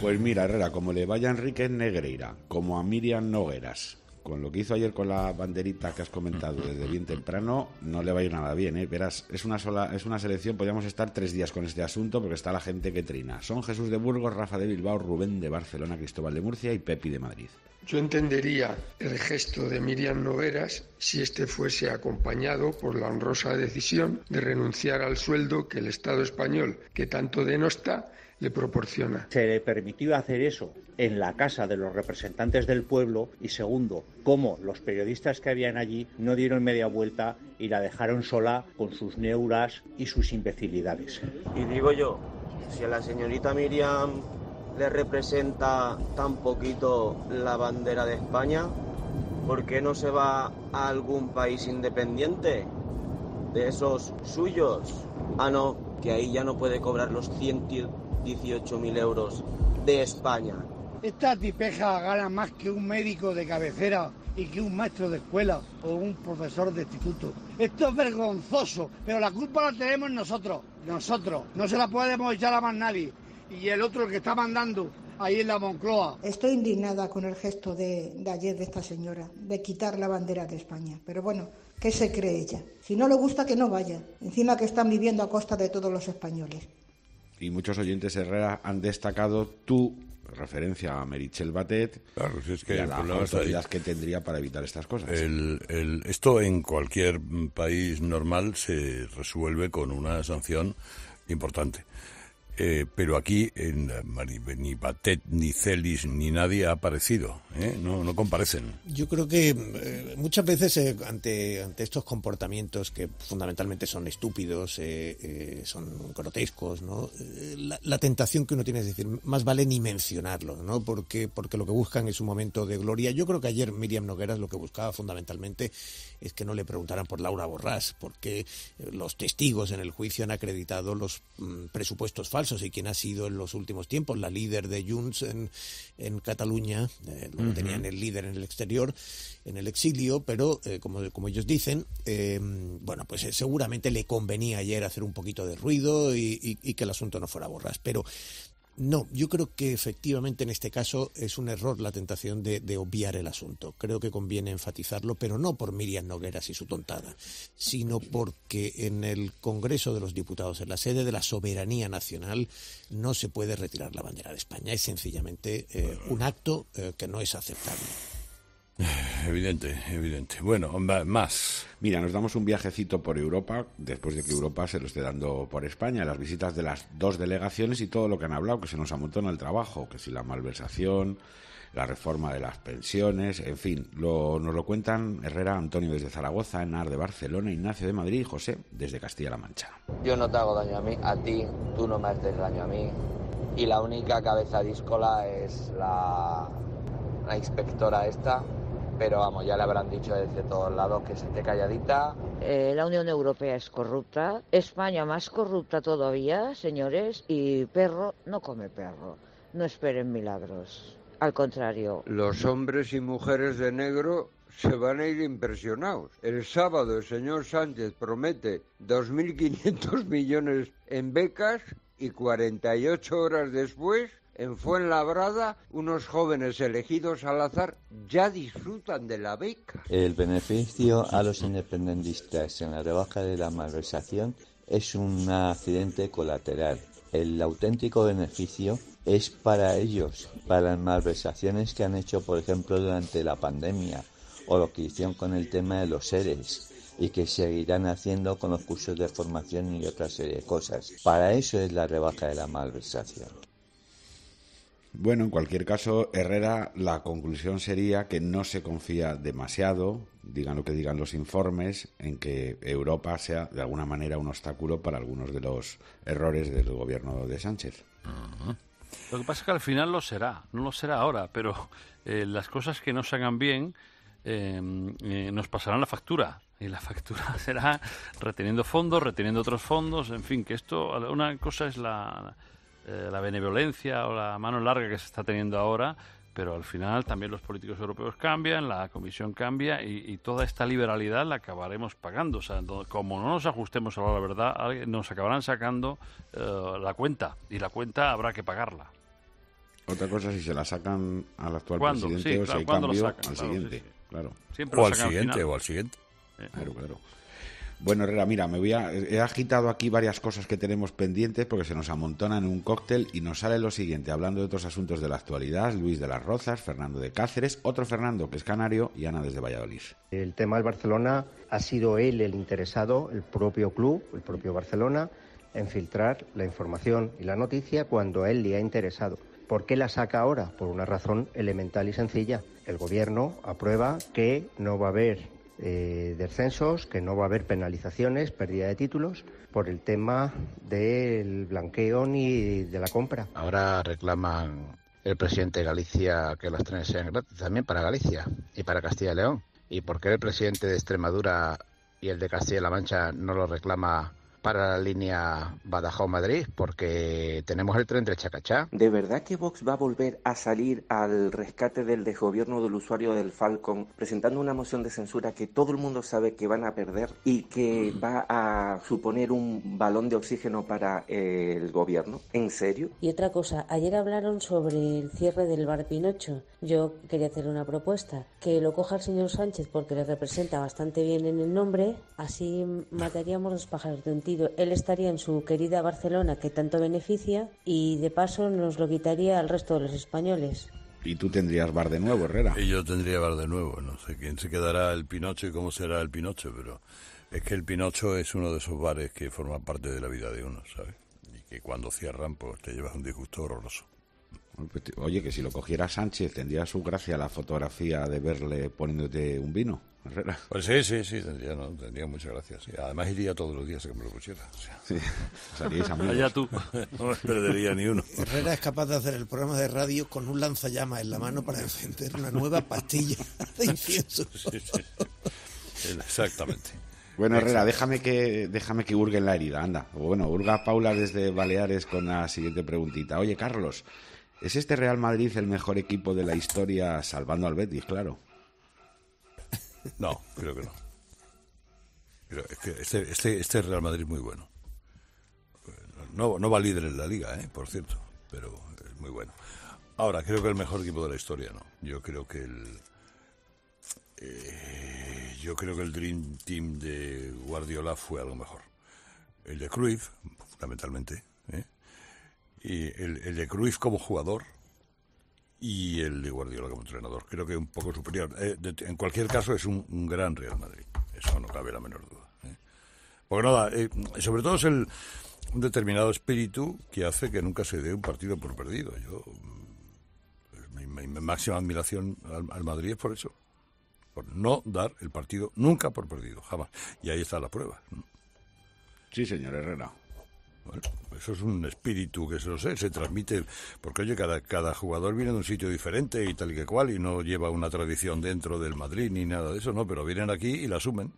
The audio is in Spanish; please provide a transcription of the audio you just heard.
Pues mira, Herrera, como le vaya a Enrique Negreira, como a Miriam Nogueras, con lo que hizo ayer con la banderita que has comentado desde bien temprano, no le va a ir nada bien. ¿eh? Verás, es una sola, es una selección, podríamos estar tres días con este asunto porque está la gente que trina. Son Jesús de Burgos, Rafa de Bilbao, Rubén de Barcelona, Cristóbal de Murcia y Pepi de Madrid. Yo entendería el gesto de Miriam Nogueras si este fuese acompañado por la honrosa decisión de renunciar al sueldo que el Estado español, que tanto denosta, proporciona. Se le permitió hacer eso en la casa de los representantes del pueblo y segundo, cómo los periodistas que habían allí no dieron media vuelta y la dejaron sola con sus neuras y sus imbecilidades. Y digo yo, si a la señorita Miriam le representa tan poquito la bandera de España, ¿por qué no se va a algún país independiente? De esos suyos. Ah, no, que ahí ya no puede cobrar los 100, 18.000 euros de España. Esta tipeja gana más que un médico de cabecera y que un maestro de escuela o un profesor de instituto. Esto es vergonzoso, pero la culpa la tenemos nosotros, nosotros. No se la podemos echar a más nadie. Y el otro que está mandando ahí en la Moncloa. Estoy indignada con el gesto de ayer de esta señora, de quitar la bandera de España. Pero bueno, ¿qué se cree ella? Si no le gusta, que no vaya. Encima que están viviendo a costa de todos los españoles y muchos oyentes Herrera han destacado tu referencia a Merichel Batet claro, es que y a la que tendría para evitar estas cosas. esto en cualquier país normal se resuelve con una sanción importante. Eh, pero aquí en ni Batet, ni Celis, ni nadie ha aparecido, ¿eh? no, no comparecen. Yo creo que eh, muchas veces ante, ante estos comportamientos que fundamentalmente son estúpidos, son grotescos, ¿no? La, tentación que uno tiene es decir, más vale ni mencionarlo, ¿no? porque, porque lo que buscan es un momento de gloria. Yo creo que ayer Miriam Nogueras lo que buscaba fundamentalmente es que no le preguntaran por Laura Borrás, porque los testigos en el juicio han acreditado los mm, presupuestos falsos y quien ha sido en los últimos tiempos la líder de Junts en, Cataluña, eh, tenían el líder en el exterior, en el exilio, pero eh, como, como ellos dicen, eh, bueno, pues eh, seguramente le convenía ayer hacer un poquito de ruido y, y que el asunto no fuera borras. Pero no, yo creo que efectivamente en este caso es un error la tentación de, obviar el asunto. Creo que conviene enfatizarlo, pero no por Miriam Nogueras y su tontada, sino porque en el Congreso de los Diputados, en la sede de la soberanía nacional, no se puede retirar la bandera de España. Es sencillamente eh, un acto eh, que no es aceptable. Evidente, evidente. Bueno, más. Mira, nos damos un viajecito por Europa, después de que Europa se lo esté dando por España, las visitas de las dos delegaciones y todo lo que han hablado, que se nos amontona el trabajo, que si la malversación, la reforma de las pensiones, en fin, nos lo cuentan Herrera Antonio desde Zaragoza, Enar de Barcelona, Ignacio de Madrid y José desde Castilla-La Mancha. Yo no te hago daño a mí, a ti, tú no me haces daño a mí. Y la única cabeza díscola es la inspectora esta, pero vamos, ya le habrán dicho desde todos lados que se esté calladita. Eh, la Unión Europea es corrupta, España más corrupta todavía, señores, y perro no come perro. No esperen milagros, al contrario. Los hombres y mujeres de negro se van a ir impresionados. El sábado el señor Sánchez promete 2.500 millones en becas y 48 horas después en Fuenlabrada, unos jóvenes elegidos al azar ya disfrutan de la beca. El beneficio a los independentistas en la rebaja de la malversación es un accidente colateral. El auténtico beneficio es para ellos, para las malversaciones que han hecho, por ejemplo, durante la pandemia o lo que hicieron con el tema de los seres y que seguirán haciendo con los cursos de formación y otra serie de cosas. Para eso es la rebaja de la malversación. Bueno, en cualquier caso, Herrera, la conclusión sería que no se confía demasiado, digan lo que digan los informes, en que Europa sea de alguna manera un obstáculo para algunos de los errores del gobierno de Sánchez. Lo que pasa es que al final lo será, no lo será ahora, pero eh, las cosas que no se hagan bien em, eh, nos pasarán la factura. Y la factura será reteniendo fondos, reteniendo otros fondos, en fin, que esto, una cosa es la eh, la benevolencia o la mano larga que se está teniendo ahora, pero al final también los políticos europeos cambian, la comisión cambia y, toda esta liberalidad la acabaremos pagando. O sea, como no nos ajustemos a la verdad, nos acabarán sacando eh, la cuenta y la cuenta habrá que pagarla. Otra cosa si se la sacan al actual presidente o si hay al siguiente, o al siguiente, o al siguiente. claro. Bueno, Herrera, mira, me voy a, he agitado aquí varias cosas que tenemos pendientes porque se nos amontona en un cóctel y nos sale lo siguiente, hablando de otros asuntos de la actualidad, Luis de las Rozas, Fernando de Cáceres, otro Fernando que es canario y Ana desde Valladolid. El tema del Barcelona ha sido él el interesado, el propio club, el propio Barcelona, en filtrar la información y la noticia cuando a él le ha interesado. ¿Por qué la saca ahora? Por una razón elemental y sencilla. El gobierno aprueba que no va a haber eh, descensos, que no va a haber penalizaciones, pérdida de títulos, por el tema del blanqueo ni de la compra. Ahora reclaman el presidente de Galicia que los trenes sean gratis también para Galicia y para Castilla y León. ¿Y por qué el presidente de Extremadura y el de Castilla-La Mancha no lo reclama para la línea Badajoz-Madrid porque tenemos el tren de Chacachá. ¿De verdad que Vox va a volver a salir al rescate del desgobierno del usuario del Falcon presentando una moción de censura que todo el mundo sabe que van a perder y que mm. va a suponer un balón de oxígeno para eh, el gobierno? ¿En serio? Y otra cosa, ayer hablaron sobre el cierre del bar Pinocho. Yo quería hacer una propuesta, que lo coja el señor Sánchez porque le representa bastante bien en el nombre, así mataríamos los pájaros de un él estaría en su querida Barcelona que tanto beneficia y de paso nos lo quitaría al resto de los españoles. Y tú tendrías bar de nuevo, Herrera. Y yo tendría bar de nuevo. No sé quién se quedará el Pinocho y cómo será el Pinocho, pero es que el Pinocho es uno de esos bares que forman parte de la vida de uno, ¿sabes? Y que cuando cierran, pues te llevas un disgusto horroroso. Pues, oye, que si lo cogiera Sánchez, tendría su gracia la fotografía de verle poniéndote un vino, Herrera. Pues sí, sí, sí, tendría, no, tendría mucha gracia Además iría todos los días a que me lo pusiera. sí. Allá tú. No perdería ni uno. Herrera es capaz de hacer el programa de radio con un lanzallamas en la mano para encender una nueva pastilla de incienso. Exactamente. Bueno, Herrera, déjame que, déjame que hurgue la herida, anda. Bueno, hurga Paula desde Baleares con la siguiente preguntita. Oye, Carlos, ¿Es este Real Madrid el mejor equipo de la historia salvando al Betis, claro? No, creo que no. Este, este, este, Real Madrid es muy bueno. No, va líder en la liga, ¿eh? por cierto, pero es muy bueno. Ahora, creo que el mejor equipo de la historia, ¿no? Yo creo que el... Eh, yo creo que el Dream Team de Guardiola fue algo mejor. El de Cruyff, fundamentalmente, ¿eh? y el, de Cruyff como jugador y el de Guardiola como entrenador. Creo que un poco superior. Eh, en cualquier caso, es un, gran Real Madrid. Eso no cabe la menor duda. ¿eh? Porque nada, eh, sobre todo es el, un determinado espíritu que hace que nunca se dé un partido por perdido. Yo, mm, mi, máxima admiración al, al Madrid es por eso. Por no dar el partido nunca por perdido, jamás. Y ahí está la prueba. Sí, señor Herrera eso es un espíritu que se, sé, se transmite, porque oye, cada, cada jugador viene de un sitio diferente y tal y que cual, y no lleva una tradición dentro del Madrid ni nada de eso, no, pero vienen aquí y la asumen.